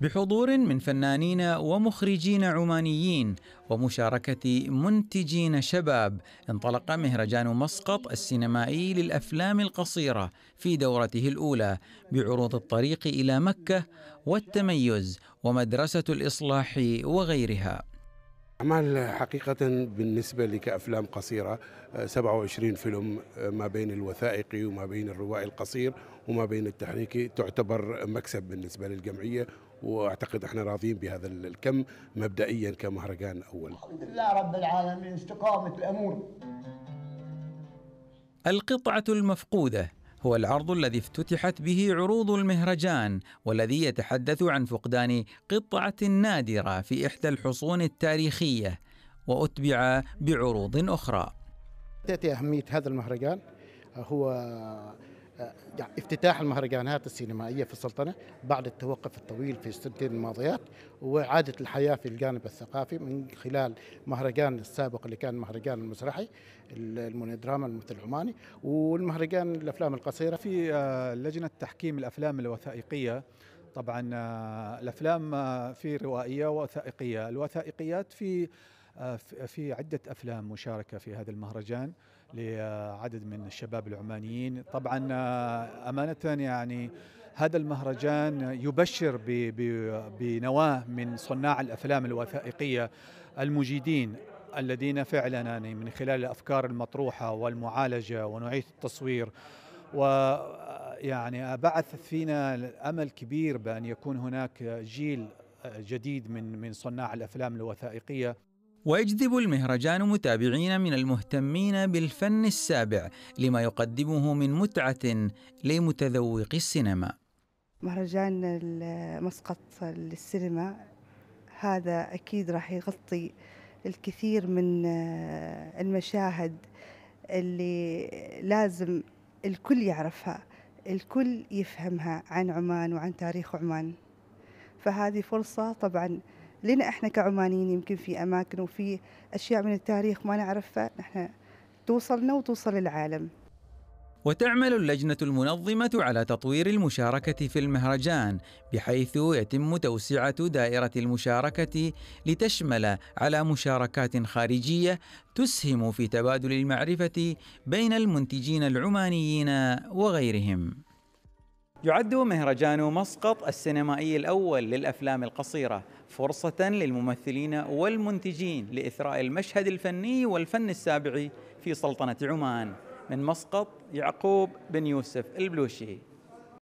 بحضور من فنانين ومخرجين عمانيين ومشاركة منتجين شباب انطلق مهرجان مسقط السينمائي للأفلام القصيرة في دورته الأولى بعروض الطريق إلى مكة والتميز ومدرسة الإصلاح وغيرها أعمال حقيقة بالنسبة لي كأفلام قصيرة 27 آه، فيلم آه، ما بين الوثائقي وما بين الروائي القصير وما بين التحريكي تعتبر مكسب بالنسبة للجمعية واعتقد احنا راضيين بهذا الكم مبدئيا كمهرجان اول. الحمد لله رب العالمين استقامه الامور. القطعه المفقوده هو العرض الذي افتتحت به عروض المهرجان والذي يتحدث عن فقدان قطعة نادرة في إحدى الحصون التاريخية وأتبع بعروض أخرى تأتي أهمية هذا المهرجان هو آه، يعني افتتاح المهرجانات السينمائية في السلطنة بعد التوقف الطويل في السنتين الماضيات وإعادة الحياة في الجانب الثقافي من خلال مهرجان السابق اللي كان مهرجان المسرحي المونودراما المثل العماني والمهرجان الأفلام القصيرة في آه، لجنة تحكيم الأفلام الوثائقية طبعا آه، الأفلام في روائية وثائقية الوثائقيات في في عدة أفلام مشاركة في هذا المهرجان لعدد من الشباب العمانيين طبعا آه، أمانة يعني هذا المهرجان يبشر بنواة من صناع الأفلام الوثائقية المجيدين الذين فعلا يعني من خلال الأفكار المطروحة والمعالجة ونوعية التصوير ويعني آه، بعث فينا أمل كبير بأن يكون هناك جيل آه، جديد من من صناع الأفلام الوثائقية ويجذب المهرجان متابعين من المهتمين بالفن السابع لما يقدمه من متعة لمتذوق السينما مهرجان مسقط للسينما هذا أكيد راح يغطي الكثير من آه، المشاهد اللي لازم الكل يعرفها الكل يفهمها عن عمان وعن تاريخ عمان فهذه فرصة طبعا لنا احنا كعمانيين يمكن في اماكن وفي اشياء من التاريخ ما نعرفها نحن توصلنا وتوصل العالم وتعمل اللجنة المنظمة على تطوير المشاركة في المهرجان بحيث يتم توسعة دائرة المشاركة لتشمل على مشاركات خارجية تسهم في تبادل المعرفة بين المنتجين العمانيين وغيرهم. يعد مهرجان مسقط السينمائي الأول للأفلام القصيرة فرصة للممثلين والمنتجين لإثراء المشهد الفني والفن السابع في سلطنة عمان من مسقط يعقوب بن يوسف البلوشي